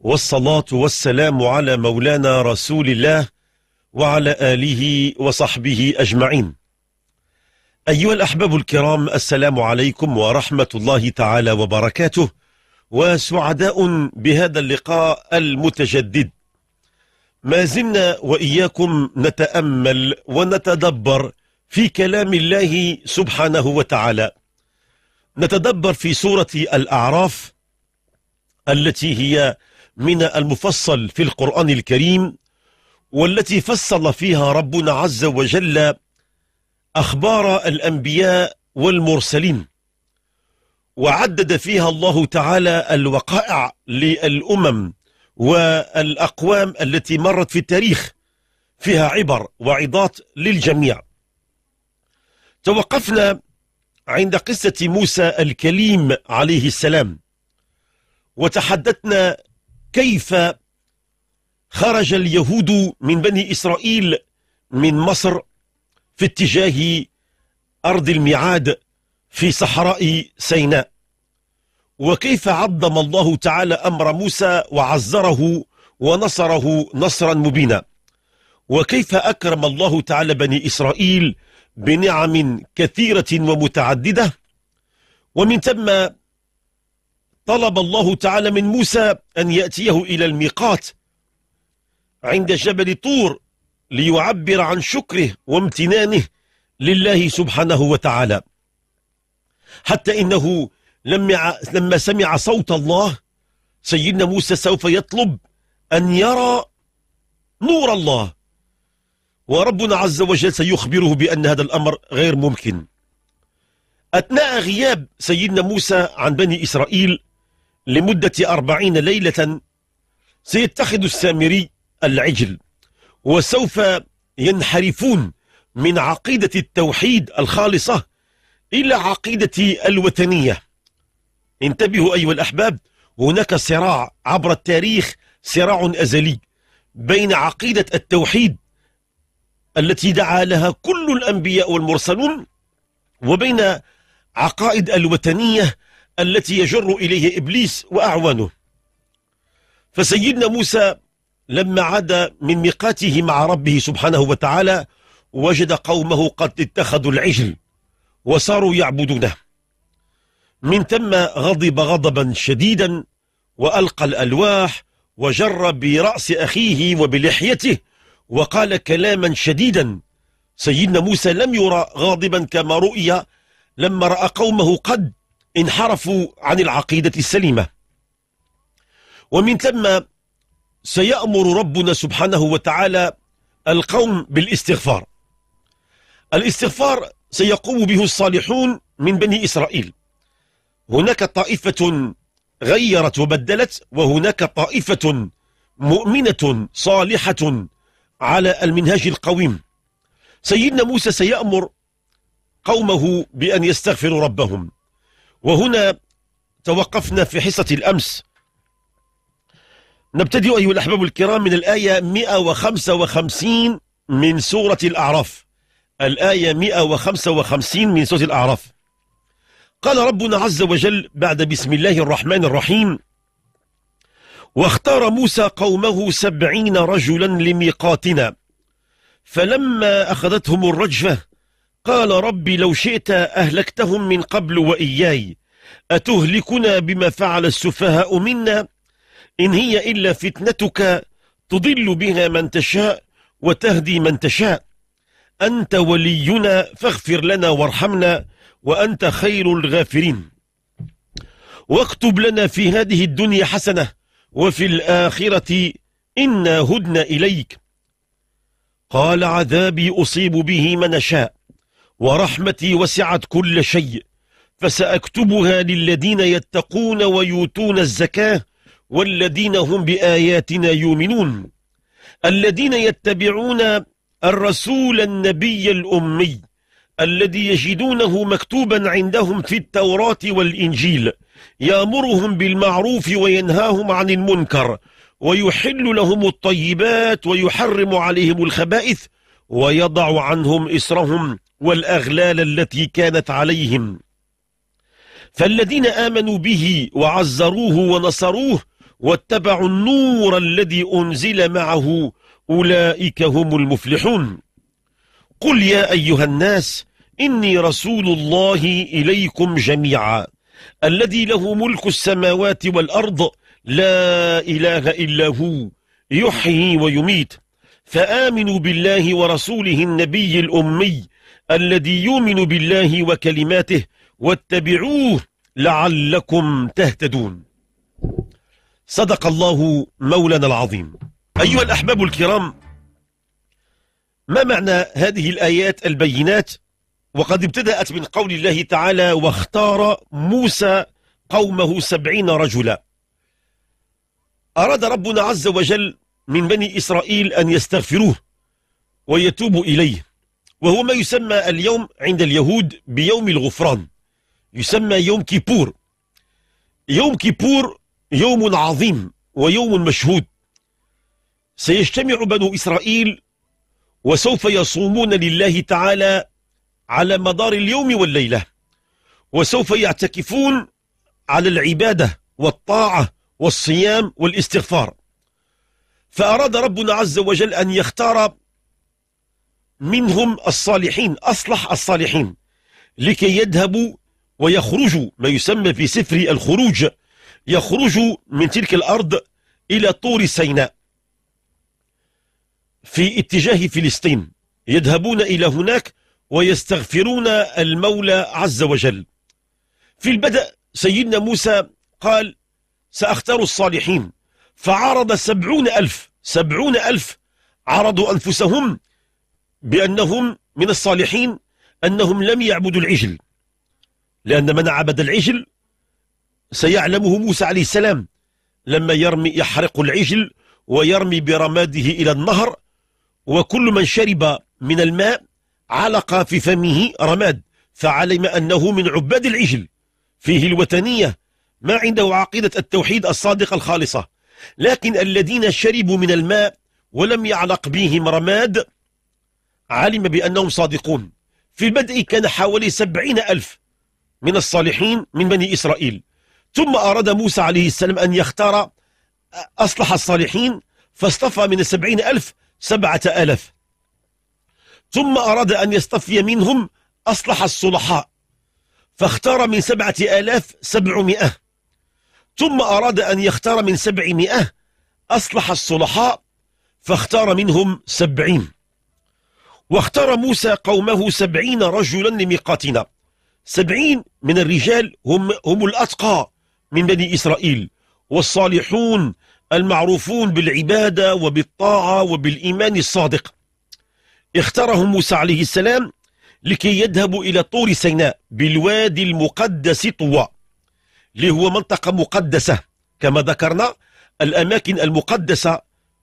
والصلاة والسلام على مولانا رسول الله وعلى آله وصحبه أجمعين أيها الأحباب الكرام السلام عليكم ورحمة الله تعالى وبركاته وسعداء بهذا اللقاء المتجدد ما زلنا وإياكم نتأمل ونتدبر في كلام الله سبحانه وتعالى نتدبر في سورة الأعراف التي هي من المفصل في القرآن الكريم والتي فصل فيها ربنا عز وجل أخبار الأنبياء والمرسلين وعدد فيها الله تعالى الوقائع للأمم والأقوام التي مرت في التاريخ فيها عبر وعظات للجميع توقفنا عند قصة موسى الكليم عليه السلام وتحدثنا كيف خرج اليهود من بني إسرائيل من مصر في اتجاه أرض الميعاد في صحراء سيناء وكيف عظم الله تعالى أمر موسى وعزره ونصره نصرا مبينا وكيف أكرم الله تعالى بني إسرائيل بنعم كثيرة ومتعددة ومن ثم طلب الله تعالى من موسى أن يأتيه إلى الميقات عند جبل طور ليعبر عن شكره وامتنانه لله سبحانه وتعالى حتى إنه لما سمع صوت الله سيدنا موسى سوف يطلب أن يرى نور الله وربنا عز وجل سيخبره بأن هذا الأمر غير ممكن أثناء غياب سيدنا موسى عن بني إسرائيل لمدة أربعين ليلة سيتخذ السامري العجل وسوف ينحرفون من عقيدة التوحيد الخالصة إلى عقيدة الوثنية انتبهوا أيها الأحباب هناك صراع عبر التاريخ صراع أزلي بين عقيدة التوحيد التي دعا لها كل الأنبياء والمرسلون وبين عقائد الوثنية التي يجر إليه إبليس وأعوانه فسيدنا موسى لما عاد من ميقاته مع ربه سبحانه وتعالى وجد قومه قد اتخذوا العجل وصاروا يعبدونه من ثم غضب غضبا شديدا وألقى الألواح وجر برأس أخيه وبلحيته وقال كلاما شديدا سيدنا موسى لم يرى غاضبا كما رؤي لما رأى قومه قد انحرفوا عن العقيدة السليمة ومن ثم سيأمر ربنا سبحانه وتعالى القوم بالاستغفار الاستغفار سيقوم به الصالحون من بني إسرائيل هناك طائفة غيرت وبدلت وهناك طائفة مؤمنة صالحة على المنهاج القويم سيدنا موسى سيأمر قومه بأن يستغفروا ربهم وهنا توقفنا في حصة الأمس نبتدئ أيها الأحباب الكرام من الآية 155 من سورة الأعراف الآية 155 من سورة الأعراف قال ربنا عز وجل بعد بسم الله الرحمن الرحيم واختار موسى قومه سبعين رجلا لميقاتنا فلما أخذتهم الرجفة قال رب لو شئت أهلكتهم من قبل وإياي أتهلكنا بما فعل السفهاء منا إن هي إلا فتنتك تضل بها من تشاء وتهدي من تشاء أنت ولينا فاغفر لنا وارحمنا وأنت خير الغافرين واكتب لنا في هذه الدنيا حسنة وفي الآخرة إنا هدنا إليك قال عذابي أصيب به من شاء ورحمتي وسعت كل شيء فسأكتبها للذين يتقون ويؤتون الزكاة والذين هم بآياتنا يؤمنون الذين يتبعون الرسول النبي الأمي الذي يجدونه مكتوبا عندهم في التوراة والإنجيل يأمرهم بالمعروف وينهاهم عن المنكر ويحل لهم الطيبات ويحرم عليهم الخبائث ويضع عنهم إسرهم والأغلال التي كانت عليهم فالذين آمنوا به وعزروه ونصروه واتبعوا النور الذي أنزل معه أولئك هم المفلحون قل يا أيها الناس إني رسول الله إليكم جميعا الذي له ملك السماوات والأرض لا إله إلا هو يحيي ويميت فآمنوا بالله ورسوله النبي الأمي الذي يؤمن بالله وكلماته واتبعوه لعلكم تهتدون صدق الله مولانا العظيم أيها الأحباب الكرام ما معنى هذه الآيات البينات وقد ابتدأت من قول الله تعالى واختار موسى قومه سبعين رجلا أراد ربنا عز وجل من بني إسرائيل أن يستغفروه ويتوبوا إليه وهو ما يسمى اليوم عند اليهود بيوم الغفران يسمى يوم كيبور يوم كيبور يوم عظيم ويوم مشهود سيجتمع بنو إسرائيل وسوف يصومون لله تعالى على مدار اليوم والليلة وسوف يعتكفون على العبادة والطاعة والصيام والاستغفار فأراد ربنا عز وجل أن يختار منهم الصالحين أصلح الصالحين لكي يذهبوا ويخرجوا ما يسمى في سفر الخروج يخرجوا من تلك الأرض إلى طور سيناء في اتجاه فلسطين يذهبون إلى هناك ويستغفرون المولى عز وجل في البدء سيدنا موسى قال سأختار الصالحين فعرض سبعون ألف سبعون ألف عرضوا أنفسهم بأنهم من الصالحين أنهم لم يعبدوا العجل لأن من عبد العجل سيعلمه موسى عليه السلام لما يرمي يحرق العجل ويرمي برماده إلى النهر وكل من شرب من الماء علق في فمه رماد فعلم أنه من عباد العجل فيه الوثنية ما عنده عقيدة التوحيد الصادقة الخالصة لكن الذين شربوا من الماء ولم يعلق بهم رماد علم بأنهم صادقون في البدء كان حوالي سبعين ألف من الصالحين من بني إسرائيل ثم أراد موسى عليه السلام أن يختار أصلح الصالحين فاصطفى من السبعين ألف سبعة ألف ثم أراد أن يصطفي منهم أصلح الصلحاء فاختار من سبعة آلاف سبعمائة ثم أراد أن يختار من سبعمائة أصلح الصلحاء فاختار منهم سبعين واختار موسى قومه سبعين رجلا لميقاتنا سبعين من الرجال هم, هم الأتقى من بني إسرائيل والصالحون المعروفون بالعبادة وبالطاعة وبالإيمان الصادق اختارهم موسى عليه السلام لكي يذهبوا إلى طور سيناء بالوادي المقدس طوى اللي هو منطقة مقدسة كما ذكرنا الأماكن المقدسة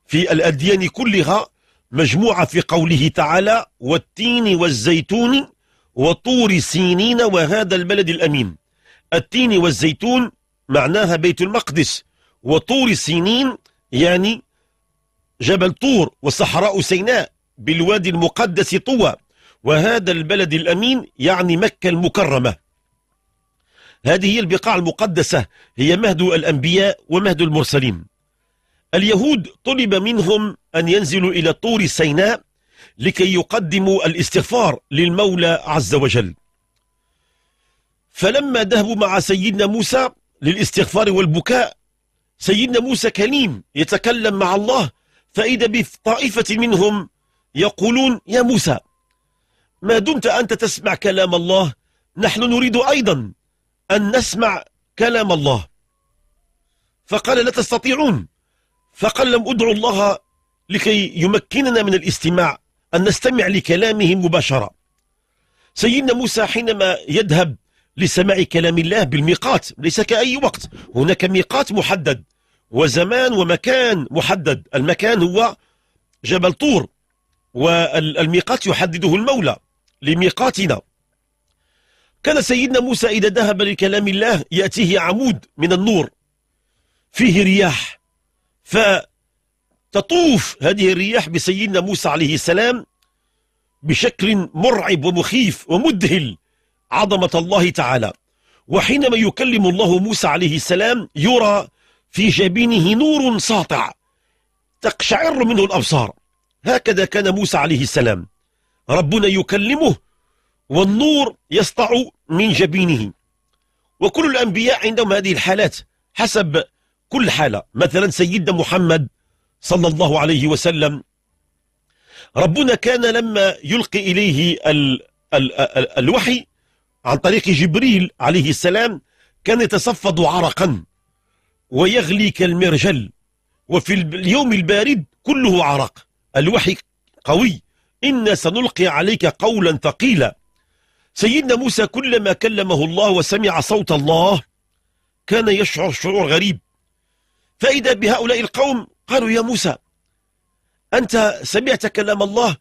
في الأديان كلها مجموعة في قوله تعالى والتين والزيتون وطور سينين وهذا البلد الأمين التين والزيتون معناها بيت المقدس وطور سينين يعني جبل طور وصحراء سيناء بالوادي المقدس طوى وهذا البلد الأمين يعني مكة المكرمة هذه هي البقاع المقدسة هي مهد الأنبياء ومهد المرسلين اليهود طلب منهم أن ينزلوا إلى طور سيناء لكي يقدموا الاستغفار للمولى عز وجل فلما ذهبوا مع سيدنا موسى للاستغفار والبكاء سيدنا موسى كليم يتكلم مع الله فإذا بطائفة منهم يقولون يا موسى ما دمت أنت تسمع كلام الله نحن نريد أيضا أن نسمع كلام الله فقال لا تستطيعون فقال لم أدعو الله لكي يمكننا من الاستماع أن نستمع لكلامه مباشرة سيدنا موسى حينما يذهب لسماع كلام الله بالميقات ليس كأي وقت هناك ميقات محدد وزمان ومكان محدد المكان هو جبل طور والميقات يحدده المولى لميقاتنا كان سيدنا موسى إذا ذهب لكلام الله يأتيه عمود من النور فيه رياح فتطوف هذه الرياح بسيدنا موسى عليه السلام بشكل مرعب ومخيف ومذهل عظمة الله تعالى وحينما يكلم الله موسى عليه السلام يرى في جبينه نور ساطع تقشعر منه الأبصار هكذا كان موسى عليه السلام ربنا يكلمه والنور يسطع من جبينه وكل الأنبياء عندهم هذه الحالات حسب كل حالة مثلا سيدنا محمد صلى الله عليه وسلم ربنا كان لما يلقي إليه ال ال ال الوحي عن طريق جبريل عليه السلام كان يتصفد عرقا ويغلي كالمرجل وفي اليوم البارد كله عرق الوحي قوي إن سنلقي عليك قولا ثقيلا سيدنا موسى كلما كلمه الله وسمع صوت الله كان يشعر شعور غريب فإذا بهؤلاء القوم قالوا يا موسى أنت سمعت كلام الله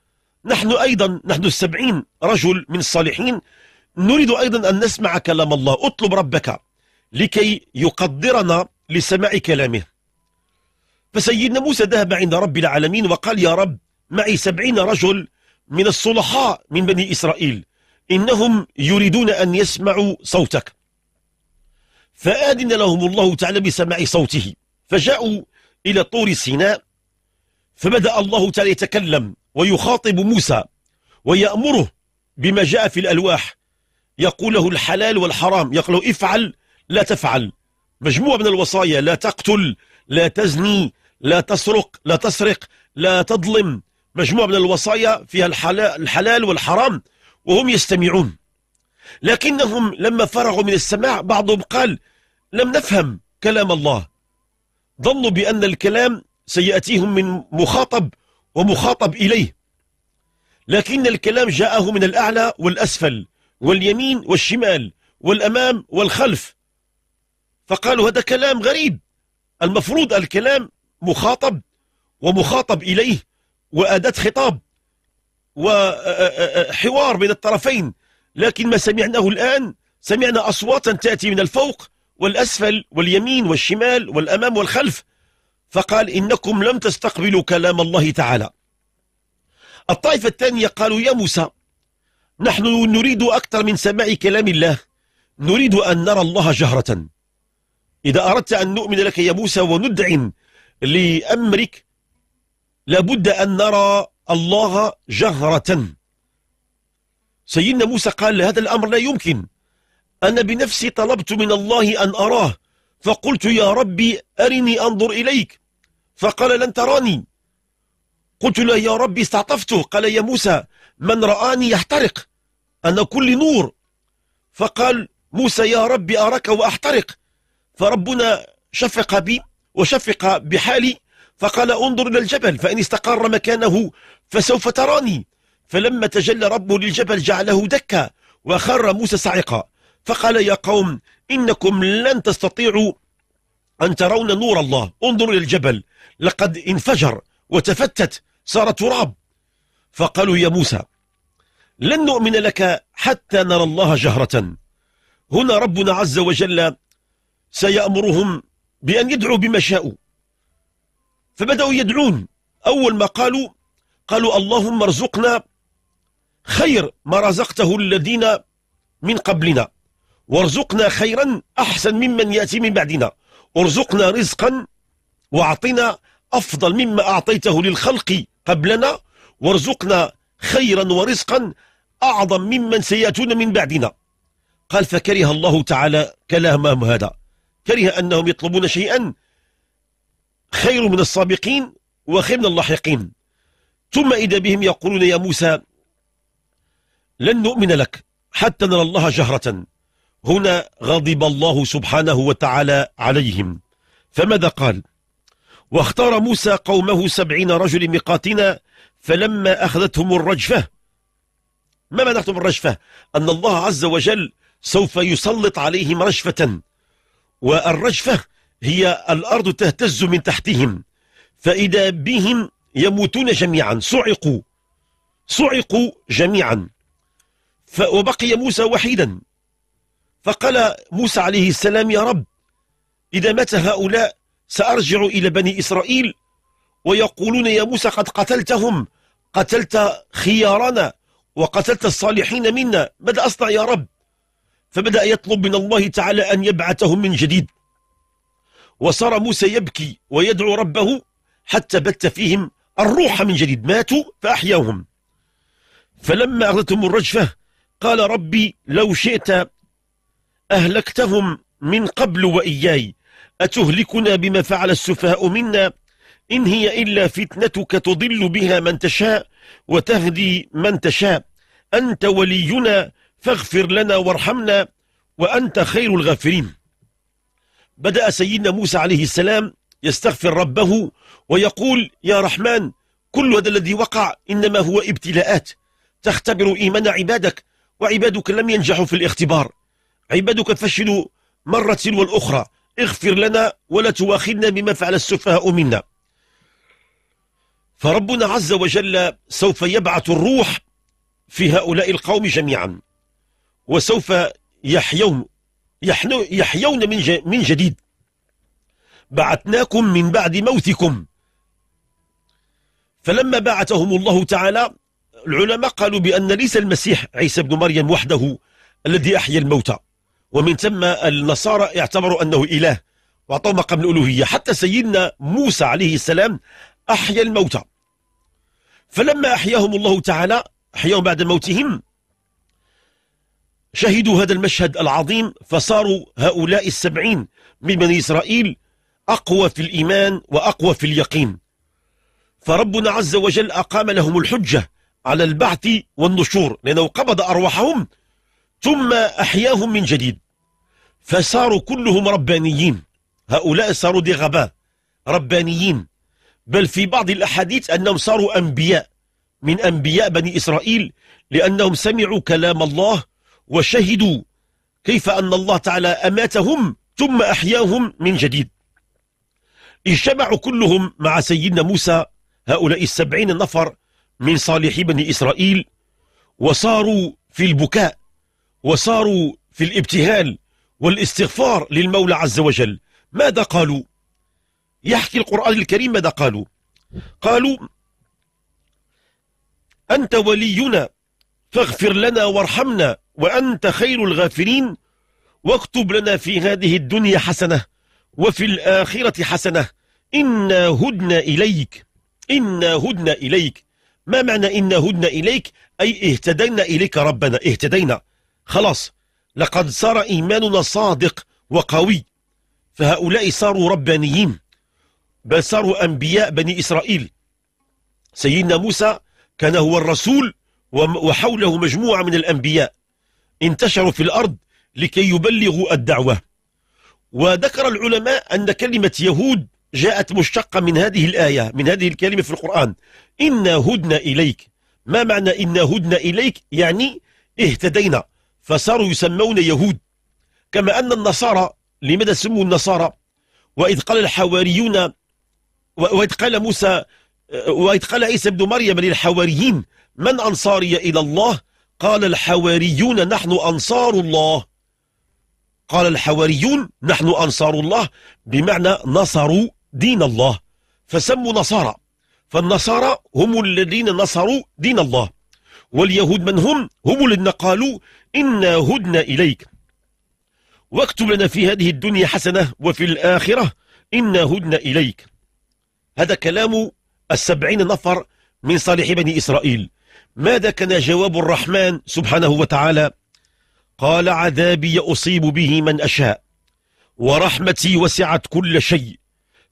نحن أيضا نحن السبعين رجل من الصالحين نريد أيضا أن نسمع كلام الله أطلب ربك لكي يقدرنا لسماع كلامه فسيدنا موسى ذهب عند رب العالمين وقال يا رب معي سبعين رجل من الصلحاء من بني إسرائيل إنهم يريدون أن يسمعوا صوتك فآذن لهم الله تعالى بسماع صوته فجاءوا إلى طور سيناء فبدأ الله تعالى يتكلم ويخاطب موسى ويأمره بما جاء في الألواح يقول له الحلال والحرام يقول له افعل لا تفعل مجموعة من الوصايا لا تقتل لا تزني لا تسرق لا تسرق لا تظلم مجموعة من الوصايا فيها الحلال والحرام وهم يستمعون لكنهم لما فرغوا من السماع بعضهم قال لم نفهم كلام الله ظنوا بأن الكلام سيأتيهم من مخاطب ومخاطب إليه لكن الكلام جاءه من الأعلى والأسفل واليمين والشمال والأمام والخلف فقالوا هذا كلام غريب المفروض الكلام مخاطب ومخاطب إليه وأداة خطاب وحوار بين الطرفين لكن ما سمعناه الآن سمعنا أصواتا تأتي من الفوق والأسفل واليمين والشمال والأمام والخلف فقال إنكم لم تستقبلوا كلام الله تعالى الطائفة الثانية قالوا يا موسى نحن نريد أكثر من سماع كلام الله نريد أن نرى الله جهرة إذا أردت أن نؤمن لك يا موسى وندعم لأمرك لابد أن نرى الله جهرة سيدنا موسى قال هذا الأمر لا يمكن أنا بنفسي طلبت من الله أن أراه فقلت يا ربي أرني أنظر إليك فقال لن تراني قلت له يا ربي استعطفته قال يا موسى من رآني يحترق أنا كل نور فقال موسى يا ربي أراك وأحترق فربنا شفق بي وشفق بحالي فقال انظر إلى الجبل فإن استقر مكانه فسوف تراني فلما تجلى ربه للجبل جعله دكا وخر موسى صعقا فقال يا قوم إنكم لن تستطيعوا أن ترون نور الله انظروا إلى الجبل لقد انفجر وتفتت صار تراب فقالوا يا موسى لن نؤمن لك حتى نرى الله جهرة هنا ربنا عز وجل سيأمرهم بأن يدعوا بما شاءوا فبدأوا يدعون أول ما قالوا قالوا اللهم ارزقنا خير ما رزقته الذين من قبلنا وارزقنا خيرا أحسن ممن يأتي من بعدنا ارزقنا رزقا واعطنا أفضل مما أعطيته للخلق قبلنا وارزقنا خيرا ورزقا أعظم ممن سيأتون من بعدنا قال فكره الله تعالى كلامهم هذا كره أنهم يطلبون شيئا خير من السابقين وخير من اللاحقين ثم إذا بهم يقولون يا موسى لن نؤمن لك حتى نرى الله جهرة هنا غضب الله سبحانه وتعالى عليهم فماذا قال واختار موسى قومه سبعين رجل ميقاتنا فلما أخذتهم الرجفة ما معناتهم الرجفة أن الله عز وجل سوف يسلط عليهم رجفة والرجفة هي الأرض تهتز من تحتهم فإذا بهم يموتون جميعا صعقوا صعقوا جميعا وبقي موسى وحيدا فقال موسى عليه السلام يا رب إذا مات هؤلاء سأرجع إلى بني إسرائيل ويقولون يا موسى قد قتلتهم قتلت خيارنا وقتلت الصالحين منا ماذا أصنع يا رب فبدأ يطلب من الله تعالى أن يبعثهم من جديد وصار موسى يبكي ويدعو ربه حتى بت فيهم الروح من جديد ماتوا فأحياهم فلما أخذتهم الرجفة قال ربي لو شئت أهلكتهم من قبل وإياي أتهلكنا بما فعل السفهاء منا إن هي إلا فتنتك تضل بها من تشاء وتهدي من تشاء أنت ولينا فاغفر لنا وارحمنا وأنت خير الغافرين بدأ سيدنا موسى عليه السلام يستغفر ربه ويقول يا رحمن كل هذا الذي وقع إنما هو ابتلاءات تختبر إيمان عبادك وعبادك لم ينجحوا في الاختبار عبادك فشلوا مرة تلو الأخرى اغفر لنا ولا تواخذنا بما فعل السفهاء منا فربنا عز وجل سوف يبعث الروح في هؤلاء القوم جميعا وسوف يحيون يحيون من من جديد بعثناكم من بعد موتكم فلما بعثهم الله تعالى العلماء قالوا بأن ليس المسيح عيسى بن مريم وحده الذي أحيا الموتى ومن ثم النصارى اعتبروا أنه إله واعطوه مقام الألوهية حتى سيدنا موسى عليه السلام أحيا الموتى فلما أحياهم الله تعالى أحياهم بعد موتهم شهدوا هذا المشهد العظيم فصاروا هؤلاء السبعين من بني إسرائيل أقوى في الإيمان وأقوى في اليقين فربنا عز وجل أقام لهم الحجة على البعث والنشور لأنه قبض أرواحهم ثم أحياهم من جديد فصاروا كلهم ربانيين هؤلاء صاروا دي غباء ربانيين بل في بعض الأحاديث أنهم صاروا أنبياء من أنبياء بني إسرائيل لأنهم سمعوا كلام الله وشهدوا كيف أن الله تعالى أماتهم ثم أحياهم من جديد اجتمعوا كلهم مع سيدنا موسى هؤلاء السبعين نفر من صالحي بني إسرائيل وصاروا في البكاء وصاروا في الابتهال والاستغفار للمولى عز وجل ماذا قالوا يحكي القرآن الكريم ماذا قالوا قالوا أنت ولينا فاغفر لنا وارحمنا وأنت خير الغافرين واكتب لنا في هذه الدنيا حسنة وفي الآخرة حسنة إنا هدنا إليك إنا هدنا إليك ما معنى إنا هدنا إليك أي اهتدينا إليك ربنا اهتدينا خلاص لقد صار إيماننا صادق وقوي فهؤلاء صاروا ربانيين بل صاروا أنبياء بني إسرائيل سيدنا موسى كان هو الرسول وحوله مجموعة من الأنبياء انتشروا في الأرض لكي يبلغوا الدعوة وذكر العلماء أن كلمة يهود جاءت مشتقة من هذه الآية من هذه الكلمة في القرآن إنا هدنا إليك ما معنى إنا هدنا إليك يعني اهتدينا فصاروا يسمون يهود كما أن النصارى لماذا سموا النصارى وإذ قال الحواريون وإذ قال موسى وإذ قال عيسى ابن مريم للحواريين من أنصاري إلى الله قال الحواريون نحن أنصار الله قال الحواريون نحن أنصار الله بمعنى نصروا دين الله فسموا نصارى فالنصارى هم الذين نصروا دين الله واليهود من هم هم الذين قالوا إنا هدنا إليك واكتب لنا في هذه الدنيا حسنة وفي الآخرة إنا هدنا إليك هذا كلام السبعين نفر من صالح بني إسرائيل ماذا كان جواب الرحمن سبحانه وتعالى قال عذابي أصيب به من أشاء ورحمتي وسعت كل شيء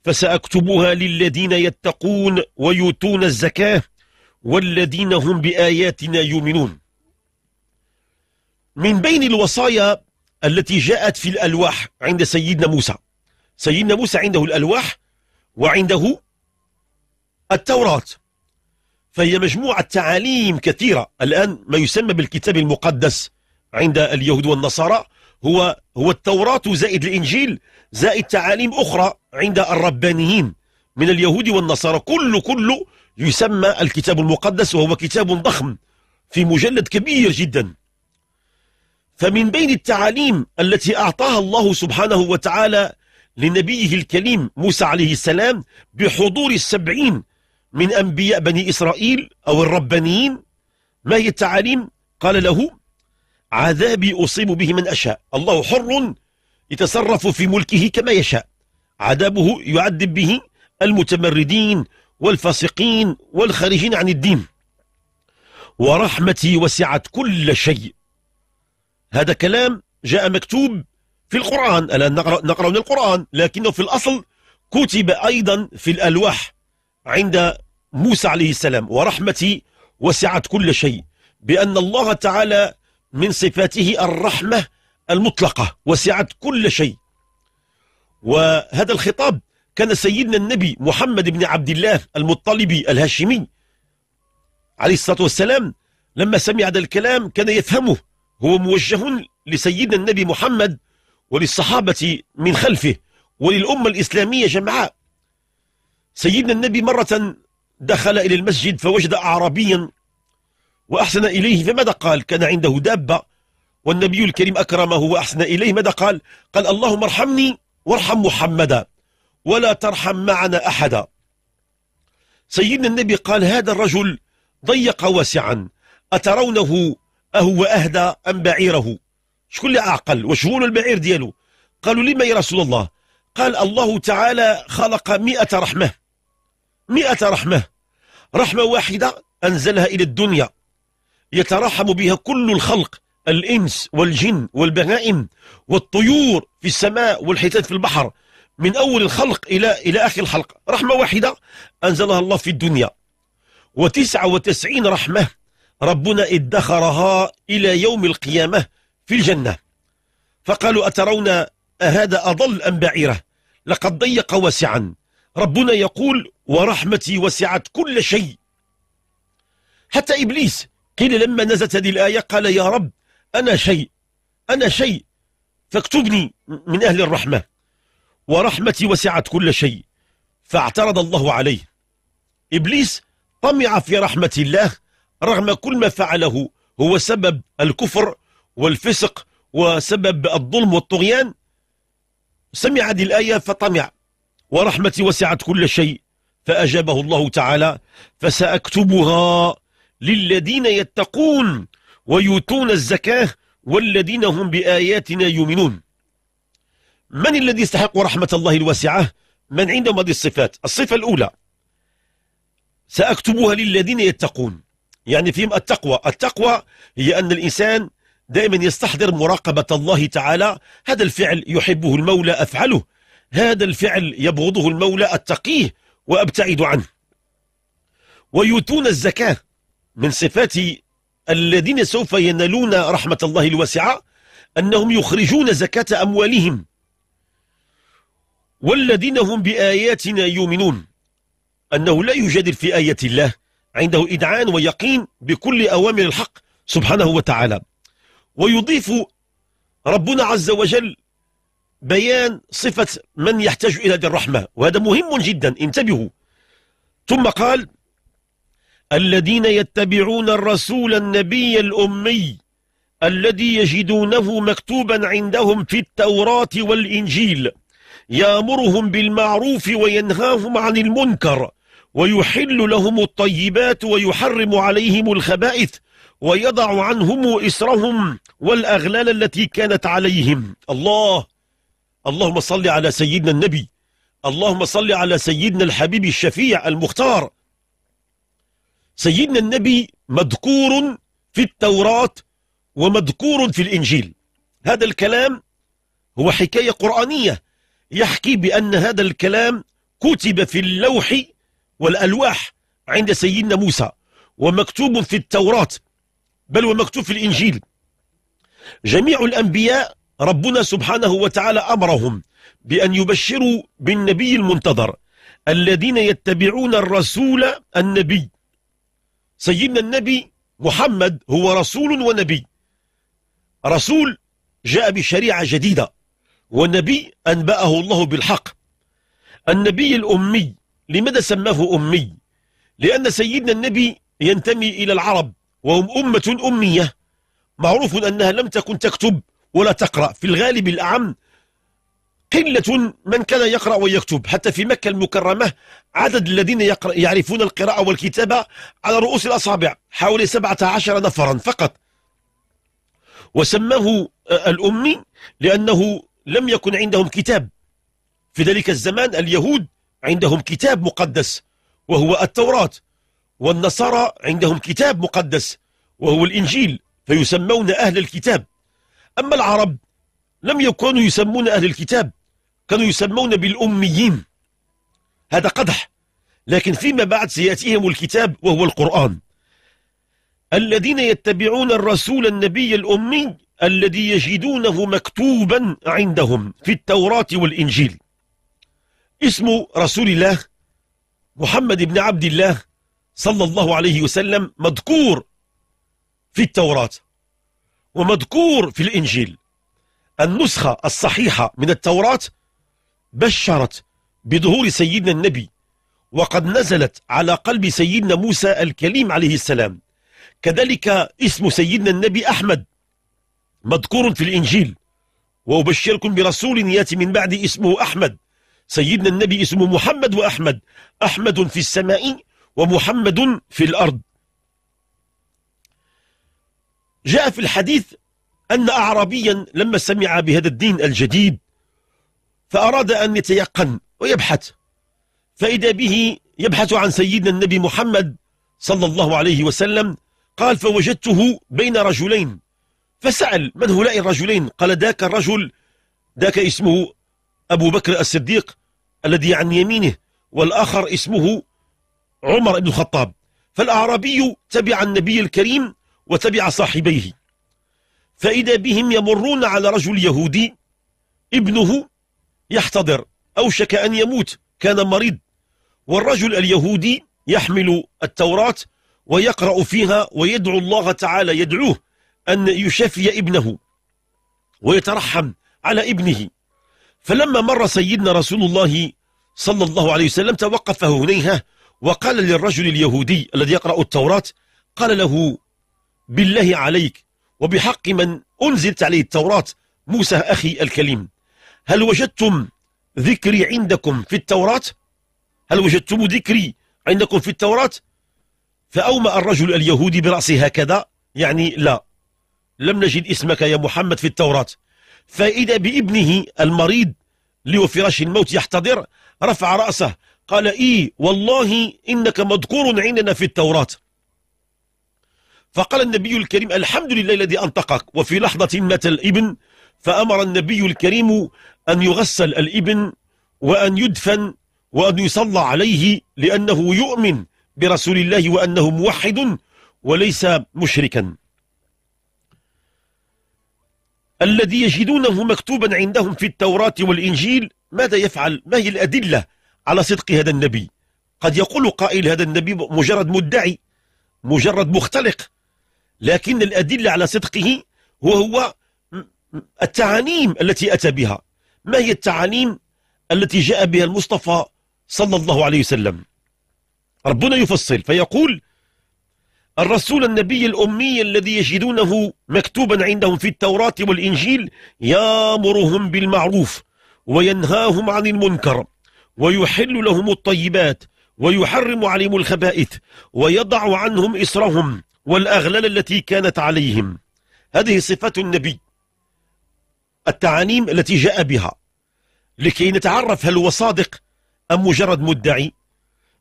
فسأكتبها للذين يتقون ويؤتون الزكاة والذين هم بآياتنا يؤمنون من بين الوصايا التي جاءت في الألواح عند سيدنا موسى سيدنا موسى عنده الألواح وعنده التوراة فهي مجموعة تعاليم كثيرة الآن ما يسمى بالكتاب المقدس عند اليهود والنصارى هو هو التوراة زائد الإنجيل زائد تعاليم أخرى عند الربانيين من اليهود والنصارى كل كله يسمى الكتاب المقدس وهو كتاب ضخم في مجلد كبير جدا فمن بين التعاليم التي أعطاها الله سبحانه وتعالى لنبيه الكريم موسى عليه السلام بحضور السبعين من أنبياء بني إسرائيل أو الربانيين ما هي التعاليم؟ قال له عذابي أصيب به من أشاء الله حر يتصرف في ملكه كما يشاء عذابه يعذب به المتمردين والفاسقين والخارجين عن الدين ورحمتي وسعت كل شيء هذا كلام جاء مكتوب في القرآن ألا نقرأ, نقرأ من القرآن لكنه في الأصل كتب أيضا في الألواح عند موسى عليه السلام ورحمتي وسعت كل شيء بأن الله تعالى من صفاته الرحمة المطلقة وسعت كل شيء وهذا الخطاب كان سيدنا النبي محمد بن عبد الله المطلبي الهاشمي عليه الصلاة والسلام لما سمع هذا الكلام كان يفهمه هو موجه لسيدنا النبي محمد وللصحابة من خلفه وللأمة الإسلامية جمعاء سيدنا النبي مرة دخل إلى المسجد فوجد أعرابيا وأحسن إليه فماذا قال كان عنده دابة والنبي الكريم أكرمه وأحسن إليه ماذا قال قال اللهم ارحمني وارحم محمدا ولا ترحم معنا أحدا سيدنا النبي قال هذا الرجل ضيق واسعا أترونه أهو أهدى أم بعيره شكون اللي أعقل وشهون البعير دياله قالوا لما يا رسول الله قال الله تعالى خلق مئة رحمة مئة رحمة رحمة واحدة أنزلها إلى الدنيا يترحم بها كل الخلق الإنس والجن والبهائم والطيور في السماء والحيتان في البحر من أول الخلق إلى إلى آخر الخلق رحمة واحدة أنزلها الله في الدنيا و99 رحمة ربنا ادخرها إلى يوم القيامة في الجنة فقالوا أترون هذا أضل أم بعيرة لقد ضيق واسعا ربنا يقول ورحمتي وسعت كل شيء حتى إبليس قيل لما نزلت هذه الآية قال يا رب أنا شيء أنا شيء فاكتبني من أهل الرحمة ورحمتي وسعت كل شيء فاعترض الله عليه إبليس طمع في رحمة الله رغم كل ما فعله هو سبب الكفر والفسق وسبب الظلم والطغيان سمع هذه الآية فطمع ورحمتي وسعت كل شيء فأجابه الله تعالى فسأكتبها للذين يتقون ويؤتون الزكاة والذين هم بآياتنا يؤمنون من الذي يستحق رحمة الله الواسعة من عندهم هذه الصفات الصفة الأولى سأكتبها للذين يتقون يعني فيهم التقوى التقوى هي أن الإنسان دائما يستحضر مراقبة الله تعالى هذا الفعل يحبه المولى أفعله هذا الفعل يبغضه المولى أتقيه وأبتعد عنه ويؤتون الزكاة من صفات الذين سوف ينالون رحمة الله الواسعة أنهم يخرجون زكاة أموالهم والذين هم بآياتنا يؤمنون أنه لا يجادل في آية الله عنده إدعان ويقين بكل أوامر الحق سبحانه وتعالى ويضيف ربنا عز وجل بيان صفة من يحتاج إلى الرحمة وهذا مهم جدا انتبهوا ثم قال الذين يتبعون الرسول النبي الأمي الذي يجدونه مكتوبا عندهم في التوراة والإنجيل يامرهم بالمعروف وينهاهم عن المنكر ويحل لهم الطيبات ويحرم عليهم الخبائث ويضع عنهم إسرهم والأغلال التي كانت عليهم الله اللهم صل على سيدنا النبي اللهم صل على سيدنا الحبيب الشفيع المختار سيدنا النبي مذكور في التوراة ومذكور في الإنجيل هذا الكلام هو حكاية قرآنية يحكي بأن هذا الكلام كتب في اللوح والألواح عند سيدنا موسى ومكتوب في التوراة بل ومكتوب في الإنجيل جميع الأنبياء ربنا سبحانه وتعالى أمرهم بأن يبشروا بالنبي المنتظر الذين يتبعون الرسول النبي سيدنا النبي محمد هو رسول ونبي رسول جاء بشريعة جديدة ونبي أنبأه الله بالحق النبي الأمي لماذا سماه أمي لأن سيدنا النبي ينتمي إلى العرب وهم أمة أمية معروف أنها لم تكن تكتب ولا تقرأ في الغالب الأعم قلة من كان يقرأ ويكتب حتى في مكة المكرمة عدد الذين يقرأ يعرفون القراءة والكتابة على رؤوس الأصابع حوالي 17 نفرا فقط وسماه آه، الأمي لأنه لم يكن عندهم كتاب في ذلك الزمان اليهود عندهم كتاب مقدس وهو التوراة والنصارى عندهم كتاب مقدس وهو الإنجيل فيسمون أهل الكتاب أما العرب لم يكونوا يسمون أهل الكتاب كانوا يسمون بالأميين هذا قدح لكن فيما بعد سيأتيهم الكتاب وهو القرآن الذين يتبعون الرسول النبي الأمي الذي يجدونه مكتوبا عندهم في التوراة والإنجيل اسم رسول الله محمد بن عبد الله صلى الله عليه وسلم مذكور في التوراة ومذكور في الإنجيل النسخة الصحيحة من التوراة بشرت بظهور سيدنا النبي وقد نزلت على قلب سيدنا موسى الكليم عليه السلام كذلك اسم سيدنا النبي أحمد مذكور في الإنجيل وأبشركم برسول ياتي من بعد اسمه أحمد سيدنا النبي اسمه محمد وأحمد أحمد في السماء ومحمد في الأرض جاء في الحديث أن أعرابيا لما سمع بهذا الدين الجديد فأراد أن يتيقن ويبحث فإذا به يبحث عن سيدنا النبي محمد صلى الله عليه وسلم قال فوجدته بين رجلين فسأل من هؤلاء الرجلين قال ذاك الرجل ذاك اسمه أبو بكر الصديق الذي عن يمينه والآخر اسمه عمر بن الخطاب فالأعرابي تبع النبي الكريم وتبع صاحبيه فإذا بهم يمرون على رجل يهودي ابنه يحتضر أوشك أن يموت كان مريض والرجل اليهودي يحمل التوراة ويقرأ فيها ويدعو الله تعالى يدعوه أن يشافي ابنه ويترحم على ابنه فلما مر سيدنا رسول الله صلى الله عليه وسلم توقف هنيهة وقال للرجل اليهودي الذي يقرأ التوراة قال له بالله عليك وبحق من أنزلت عليه التوراة موسى أخي الكليم هل وجدتم ذكري عندكم في التوراة هل وجدتم ذكري عندكم في التوراة فأومأ الرجل اليهودي برأسه هكذا يعني لا لم نجد اسمك يا محمد في التوراة فإذا بابنه المريض اللي هو فراش الموت يحتضر رفع رأسه قال إي والله إنك مذكور عندنا في التوراة فقال النبي الكريم الحمد لله الذي أنطقك وفي لحظة مات الابن فأمر النبي الكريم أن يغسل الابن وأن يدفن وأن يصلى عليه لأنه يؤمن برسول الله وأنه موحد وليس مشركا الذي يجدونه مكتوبا عندهم في التوراة والإنجيل ماذا يفعل ما هي الأدلة على صدق هذا النبي قد يقول قائل هذا النبي مجرد مدعي مجرد مختلق لكن الأدلة على صدقه هو هو التعاليم التي أتى بها ما هي التعاليم التي جاء بها المصطفى صلى الله عليه وسلم ربنا يفصل فيقول الرسول النبي الأمي الذي يجدونه مكتوبا عندهم في التوراة والإنجيل يامرهم بالمعروف وينهاهم عن المنكر ويحل لهم الطيبات ويحرم عليهم الخبائث ويضع عنهم إسرهم والأغلال التي كانت عليهم هذه صفات النبي التعاليم التي جاء بها لكي نتعرف هل هو صادق أم مجرد مدعي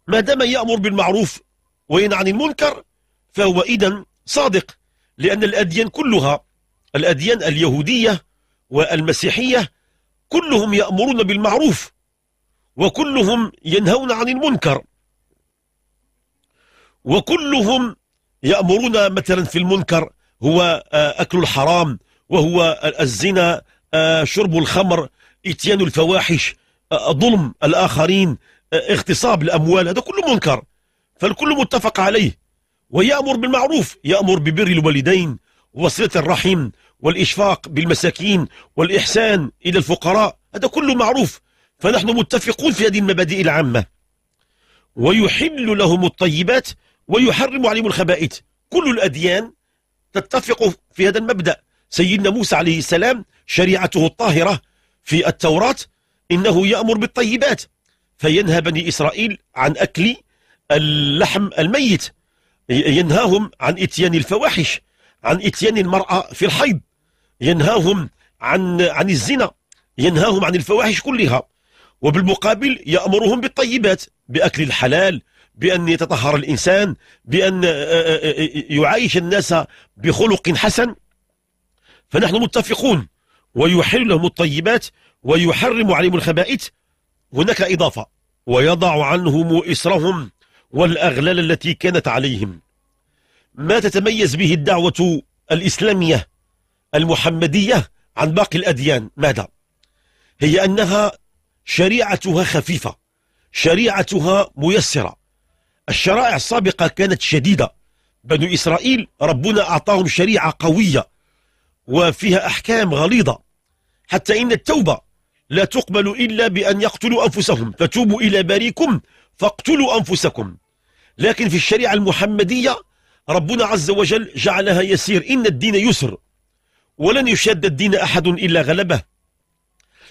ما دام يأمر بالمعروف وينهى عن المنكر فهو إذا صادق لأن الأديان كلها الأديان اليهودية والمسيحية كلهم يأمرون بالمعروف وكلهم ينهون عن المنكر وكلهم يأمرون مثلا في المنكر هو آه، أكل الحرام وهو آه، الزنا آه، شرب الخمر اتيان الفواحش ظلم الآخرين اغتصاب الأموال هذا كله منكر فالكل متفق عليه ويأمر بالمعروف يأمر ببر الوالدين وصلة الرحم والإشفاق بالمساكين والإحسان إلى الفقراء هذا كله معروف فنحن متفقون في هذه المبادئ العامة ويحل لهم الطيبات ويحرم عليهم الخبائث كل الأديان تتفق في هذا المبدأ سيدنا موسى عليه السلام شريعته الطاهرة في التوراة إنه يأمر بالطيبات فينهى بني إسرائيل عن أكل اللحم الميت ينهاهم عن إتيان الفواحش عن إتيان المرأة في الحيض ينهاهم عن عن الزنا ينهاهم عن الفواحش كلها وبالمقابل يأمرهم بالطيبات بأكل الحلال بأن يتطهر الإنسان بأن آه، آه، آه، يعايش الناس بخلق حسن فنحن متفقون ويحل لهم الطيبات ويحرم عليهم الخبائث هناك إضافة ويضع عنهم إسرهم والأغلال التي كانت عليهم ما تتميز به الدعوة الإسلامية المحمدية عن باقي الأديان ماذا؟ هي أنها شريعتها خفيفة شريعتها ميسرة الشرائع السابقة كانت شديدة بنو إسرائيل ربنا أعطاهم شريعة قوية وفيها أحكام غليظة حتى إن التوبة لا تقبل إلا بأن يقتلوا أنفسهم فتوبوا إلى باريكم فاقتلوا أنفسكم لكن في الشريعة المحمدية ربنا عز وجل جعلها يسير إن الدين يسر ولن يشاد الدين أحد إلا غلبه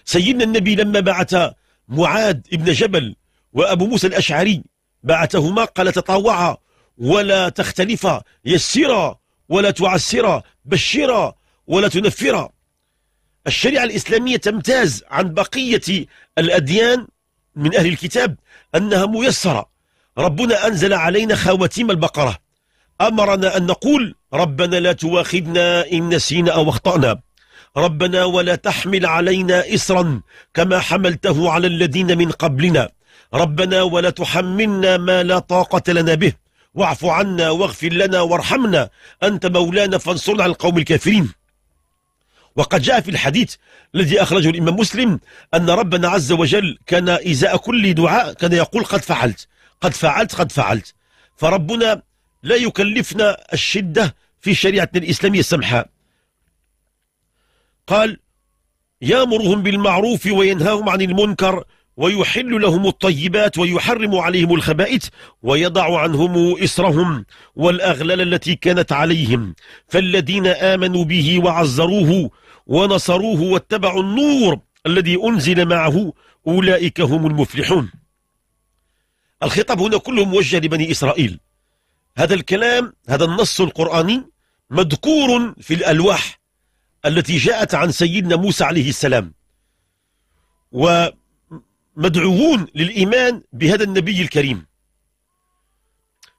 سيدنا النبي لما بعث معاذ ابن جبل وأبو موسى الأشعري بعثهما قال تطوعا ولا تختلفا يسرا ولا تعسرا بشرا ولا تنفرا الشريعة الإسلامية تمتاز عن بقية الأديان من أهل الكتاب أنها ميسرة ربنا أنزل علينا خواتيم البقرة أمرنا أن نقول ربنا لا تواخذنا إن نسينا أو أخطأنا ربنا ولا تحمل علينا إسرا كما حملته على الذين من قبلنا ربنا ولا تحملنا ما لا طاقة لنا به واعف عنا واغفر لنا وارحمنا أنت مولانا فانصرنا على القوم الكافرين وقد جاء في الحديث الذي أخرجه الإمام مسلم أن ربنا عز وجل كان إزاء كل دعاء كان يقول قد فعلت قد فعلت قد فعلت فربنا لا يكلفنا الشدة في شريعتنا الإسلامية السمحة قال يامرهم بالمعروف وينهاهم عن المنكر ويحل لهم الطيبات ويحرم عليهم الخبائث ويضع عنهم إسرهم والأغلال التي كانت عليهم فالذين آمنوا به وعزروه ونصروه واتبعوا النور الذي أنزل معه أولئك هم المفلحون الخطاب هنا كله موجه لبني إسرائيل هذا الكلام هذا النص القرآني مذكور في الألواح التي جاءت عن سيدنا موسى عليه السلام ومدعوون للإيمان بهذا النبي الكريم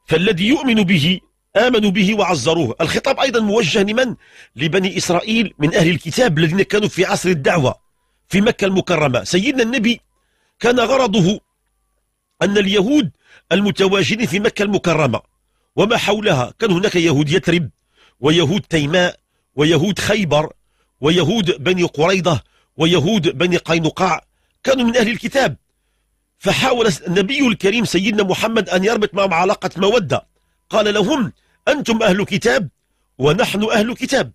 فالذي يؤمن به آمنوا به وعزروه الخطاب أيضا موجه لمن؟ لبني إسرائيل من أهل الكتاب الذين كانوا في عصر الدعوة في مكة المكرمة سيدنا النبي كان غرضه أن اليهود المتواجدين في مكة المكرمة وما حولها كان هناك يهود يترب ويهود تيماء ويهود خيبر ويهود بني قريضة ويهود بني قينقاع كانوا من أهل الكتاب فحاول النبي الكريم سيدنا محمد أن يربط معهم علاقة مودة قال لهم أنتم أهل كتاب ونحن أهل كتاب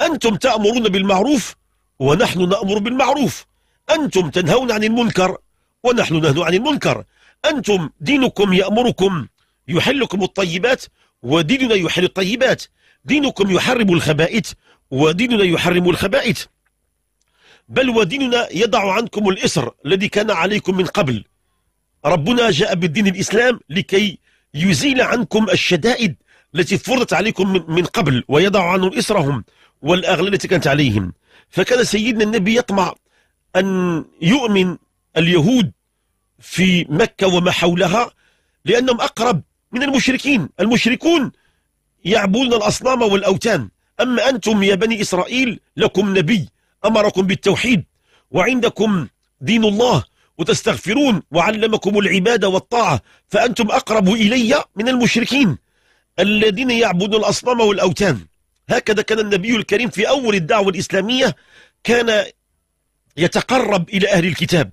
أنتم تأمرون بالمعروف ونحن نأمر بالمعروف أنتم تنهون عن المنكر ونحن نهن عن المنكر أنتم دينكم يأمركم يحلكم الطيبات وديننا يحل الطيبات دينكم يحرم الخبائث وديننا يحرم الخبائث بل وديننا يضع عنكم الإسر الذي كان عليكم من قبل ربنا جاء بالدين الإسلام لكي يزيل عنكم الشدائد التي فرضت عليكم من قبل ويضع عنهم إسرهم والأغلى التي كانت عليهم فكان سيدنا النبي يطمع أن يؤمن اليهود في مكة وما حولها لأنهم أقرب من المشركين المشركون يعبدون الأصنام والأوتان أما أنتم يا بني إسرائيل لكم نبي أمركم بالتوحيد وعندكم دين الله وتستغفرون وعلمكم العبادة والطاعة فأنتم أقرب إلي من المشركين الذين يعبدون الأصنام والأوتان هكذا كان النبي الكريم في أول الدعوة الإسلامية كان يتقرب إلى أهل الكتاب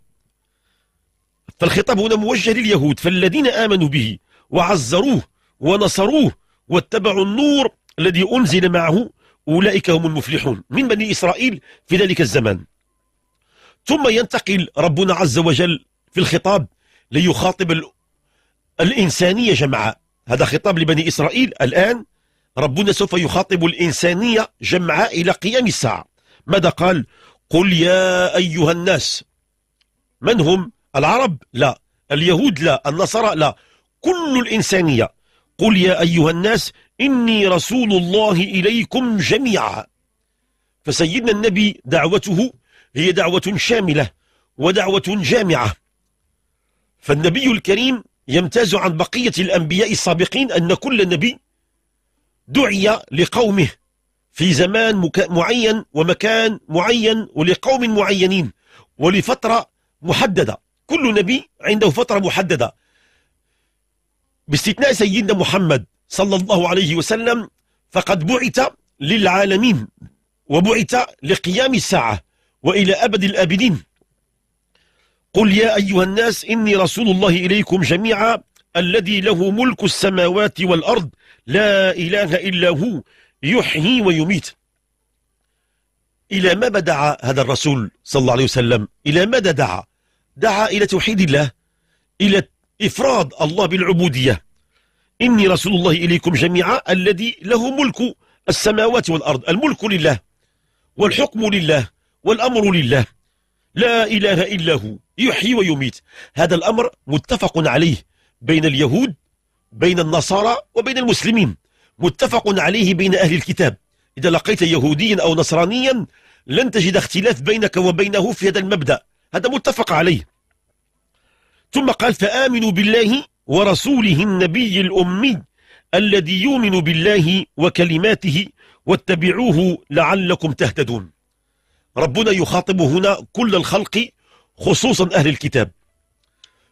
فالخطاب هنا موجه لليهود فالذين آمنوا به وعزروه ونصروه واتبعوا النور الذي أنزل معه أولئك هم المفلحون من بني إسرائيل في ذلك الزمان ثم ينتقل ربنا عز وجل في الخطاب ليخاطب الإنسانية جمعاء هذا خطاب لبني إسرائيل الآن ربنا سوف يخاطب الإنسانية جمعاء إلى قيام الساعة ماذا قال قل يا أيها الناس من هم العرب لا اليهود لا النصارى لا كل الإنسانية قل يا أيها الناس إني رسول الله إليكم جميعا فسيدنا النبي دعوته هي دعوة شاملة ودعوة جامعة فالنبي الكريم يمتاز عن بقية الأنبياء السابقين أن كل نبي دعي لقومه في زمان معين ومكان معين ولقوم معينين ولفترة محددة كل نبي عنده فترة محددة باستثناء سيدنا محمد صلى الله عليه وسلم فقد بعث للعالمين وبعث لقيام الساعة وإلى أبد الآبدين قل يا أيها الناس إني رسول الله إليكم جميعا الذي له ملك السماوات والأرض لا إله إلا هو يحيي ويميت إلى ما بدع هذا الرسول صلى الله عليه وسلم إلى ماذا دعا دعا إلى توحيد الله إلى إفراد الله بالعبودية إني رسول الله إليكم جميعا الذي له ملك السماوات والأرض الملك لله والحكم لله والأمر لله لا إله إلا هو يحيي ويميت هذا الأمر متفق عليه بين اليهود بين النصارى وبين المسلمين متفق عليه بين أهل الكتاب إذا لقيت يهوديا أو نصرانيا لن تجد اختلاف بينك وبينه في هذا المبدأ هذا متفق عليه ثم قال فآمنوا بالله ورسوله النبي الأمي الذي يؤمن بالله وكلماته واتبعوه لعلكم تهتدون ربنا يخاطب هنا كل الخلق خصوصا أهل الكتاب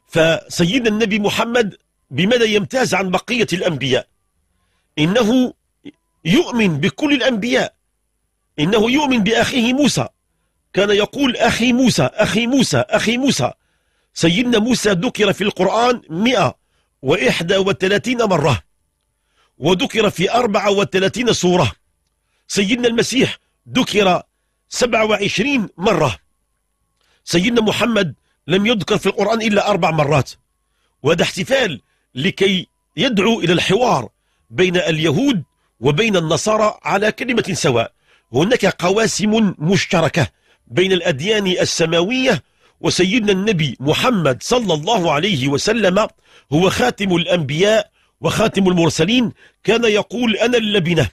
فسيدنا النبي محمد بماذا يمتاز عن بقية الأنبياء إنه يؤمن بكل الأنبياء إنه يؤمن بأخيه موسى كان يقول أخي موسى أخي موسى أخي موسى سيدنا موسى ذكر في القرآن 131 مرة وذكر في 34 سورة سيدنا المسيح ذكر 27 مرة سيدنا محمد لم يذكر في القرآن إلا أربع مرات وهذا احتفال لكي يدعو إلى الحوار بين اليهود وبين النصارى على كلمة سواء هناك قواسم مشتركة بين الأديان السماوية وسيدنا النبي محمد صلى الله عليه وسلم هو خاتم الأنبياء وخاتم المرسلين كان يقول أنا اللبنة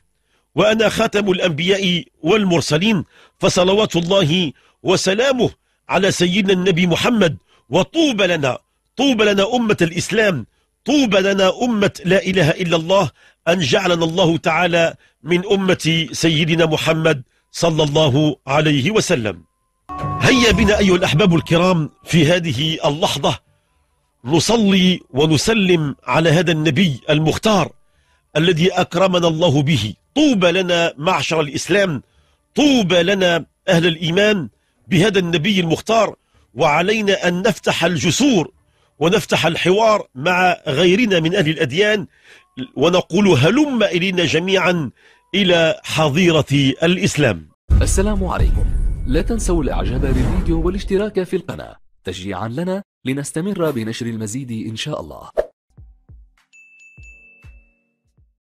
وأنا خاتم الأنبياء والمرسلين فصلوات الله وسلامه على سيدنا النبي محمد وطوبى لنا طوبى لنا أمة الإسلام طوبى لنا أمة لا إله إلا الله أن جعلنا الله تعالى من أمة سيدنا محمد صلى الله عليه وسلم هيا بنا أيها الأحباب الكرام في هذه اللحظة نصلي ونسلم على هذا النبي المختار الذي أكرمنا الله به طوبى لنا معشر الإسلام طوبى لنا أهل الإيمان بهذا النبي المختار وعلينا أن نفتح الجسور ونفتح الحوار مع غيرنا من أهل الأديان ونقول هلم إلينا جميعا إلى حظيرة الإسلام السلام عليكم لا تنسوا الإعجاب بالفيديو والاشتراك في القناة تشجيعا لنا لنستمر بنشر المزيد إن شاء الله